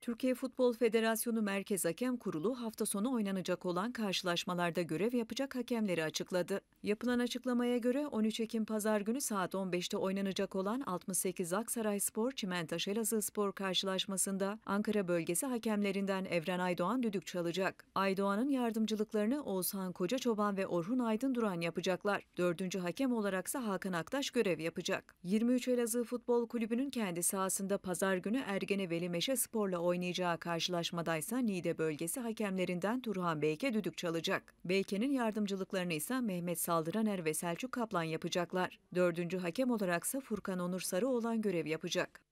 Türkiye Futbol Federasyonu Merkez Hakem Kurulu hafta sonu oynanacak olan karşılaşmalarda görev yapacak hakemleri açıkladı. Yapılan açıklamaya göre 13 Ekim Pazar günü saat 15'te oynanacak olan 68 Aksaray Spor Çimentaş Elazığ Spor karşılaşmasında Ankara bölgesi hakemlerinden Evren Aydoğan düdük çalacak. Aydoğan'ın yardımcılıklarını Oğuzhan Koca Çoban ve Orhun Aydın Duran yapacaklar. Dördüncü hakem olarak ise Hakan Aktaş görev yapacak. 23 Elazığ Futbol Kulübü'nün kendi sahasında pazar günü Ergene Velimeşe Spor'la oynayacak oynayacağı karşılaşmadaysa Niğde bölgesi hakemlerinden Turhan Beyke düdük çalacak. Beyke'nin yardımcılıklarını ise Mehmet Saldıraner ve Selçuk Kaplan yapacaklar. Dördüncü hakem olaraksa Furkan Onur Sarı olan görev yapacak.